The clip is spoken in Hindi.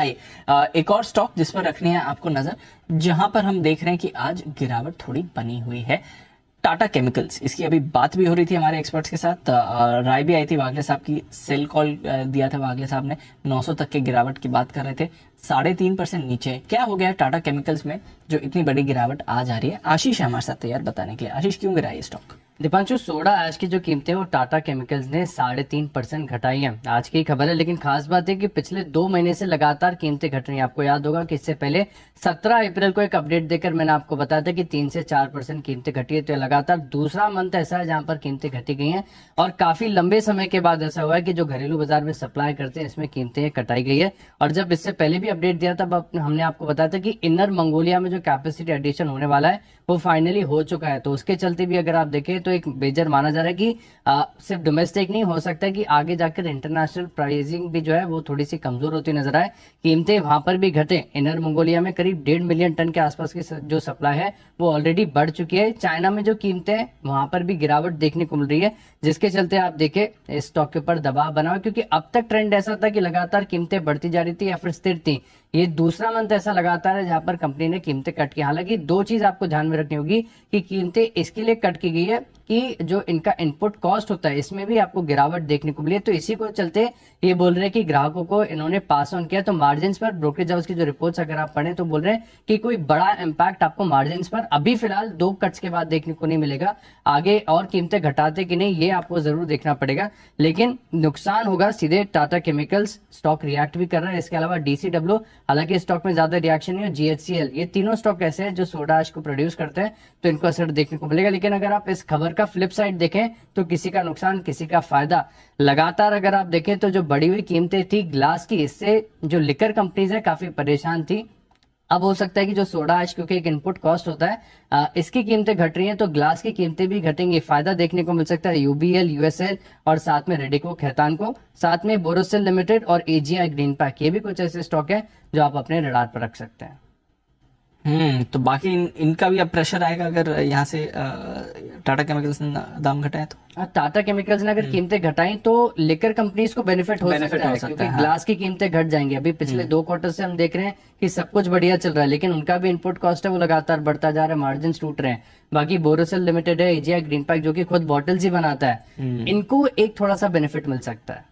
आइए हाँ एक और स्टॉक जिस पर रखनी है आपको नजर जहां पर हम देख रहे हैं कि आज गिरावट थोड़ी बनी हुई है टाटा केमिकल्स इसकी अभी बात भी हो रही थी हमारे एक्सपर्ट्स के साथ राय भी आई थी वागले साहब की सेल कॉल दिया था वागले साहब ने 900 तक के गिरावट की बात कर रहे थे साढ़े तीन परसेंट नीचे क्या हो गया टाटा केमिकल्स में जो इतनी बड़ी गिरावट आज आ रही है आशीष है हमारे साथ तैयार बताने के लिए आशीष क्यों गिरा ये स्टॉक दीपांशु सोडा आज की जो कीमतें वो टाटा केमिकल्स ने साढ़े तीन परसेंट घटाई है आज की खबर है लेकिन खास बात है कि पिछले दो महीने से लगातार कीमतें घट रही हैं आपको याद होगा कि इससे पहले सत्रह अप्रैल को एक अपडेट देकर मैंने आपको बताया था कि तीन से चार परसेंट कीमतें घटी है तो लगातार दूसरा मंथ ऐसा है जहां पर कीमतें घटी गई हैं और काफी लंबे समय के बाद ऐसा हुआ है कि जो घरेलू बाजार में सप्लाई करते हैं इसमें कीमतें कटाई गई है और जब इससे पहले भी अपडेट दिया तब हमने आपको बताया था कि इनर मंगोलिया में जो कैपेसिटी एडिशन होने वाला है वो फाइनली हो चुका है तो उसके चलते भी अगर आप देखें तो एक मेजर माना जा रहा है कि आ, सिर्फ डोमेस्टिक नहीं हो सकता कि आगे जाकर इंटरनेशनल प्राइजिंग भी जो है वो थोड़ी सी कमजोर होती नजर आए कीमतें वहां पर भी घटे इनर मंगोलिया में करीब डेढ़ मिलियन टन के आसपास की जो सप्लाई है वो ऑलरेडी बढ़ चुकी है चाइना में जो कीमतें वहां पर भी गिरावट देखने को मिल रही है जिसके चलते आप देखे स्टॉक के ऊपर दबाव बना हुआ क्योंकि अब तक ट्रेंड ऐसा था कि लगातार कीमतें बढ़ती जा रही थी या फिर स्थिर थी ये दूसरा मंथ ऐसा लगातार है जहां पर कंपनी ने कीमतें कट की हालांकि दो चीज आपको ध्यान में रखनी होगी कि कीमतें इसके लिए कट की गई है कि जो इनका इनपुट कॉस्ट होता है इसमें भी आपको गिरावट देखने को मिली है तो इसी को चलते ये बोल रहे हैं कि ग्राहकों को इन्होंने पास ऑन किया तो मार्जिन पर ब्रोकरेज हाउस की जो रिपोर्ट अगर आप पढ़े तो बोल रहे हैं कि कोई बड़ा इम्पैक्ट आपको मार्जिन पर अभी फिलहाल दो कट्स के बाद देखने को नहीं मिलेगा आगे और कीमतें घटाते कि नहीं ये आपको जरूर देखना पड़ेगा लेकिन नुकसान होगा सीधे टाटा केमिकल्स स्टॉक रिएक्ट भी कर रहा है इसके अलावा डीसीडब्ल्यू हालांकि स्टॉक में ज्यादा रिएक्शन नहीं जीएचसीएल ये तीनों स्टॉक ऐसे हैं जो सोडा को प्रोड्यूस करते हैं तो इनको असर देखने को मिलेगा लेकिन अगर आप इस खबर अगर का फ्लिप साइड देखें तो किसी का नुकसान किसी का फायदा लगातार अगर आप देखें तो जो बढ़ी हुई कीमतें थी ग्लास की इससे जो लिकर कंपनीज है काफी परेशान थी अब हो सकता है कि जो सोडा आज क्योंकि एक इनपुट कॉस्ट होता है आ, इसकी कीमतें घट रही हैं तो ग्लास की कीमतें भी घटेंगी फायदा देखने को मिल सकता है यूबीएल यूएसएल और साथ में रेडिको खैतान को साथ में बोरोसिल लिमिटेड और एजीआई ग्रीन पैक ये भी कुछ ऐसे स्टॉक है जो आप अपने रडार पर रख सकते हैं हम्म तो बाकी इन, इनका भी अब प्रेशर आएगा अगर यहाँ से टाटा केमिकल्स ने दाम घटाए तो टाटा केमिकल्स ने अगर हम्म। कीमतें घटाई तो लेकर कंपनीज को बेनिफिट हो सकता है क्योंकि हाँ। ग्लास की कीमतें घट जाएंगी अभी पिछले हम्म। दो क्वार्टर से हम देख रहे हैं कि सब कुछ बढ़िया चल रहा है लेकिन उनका भी इनपुट कॉस्ट है वो लगातार बढ़ता जा रहा है मार्जिन टूट रहे हैं बाकी बोरोसेल लिमिटेड है एजिया ग्रीन पैक जो की खुद बॉटल्स ही बनाता है हम्म। इनको एक थोड़ा सा बेनिफिट मिल सकता है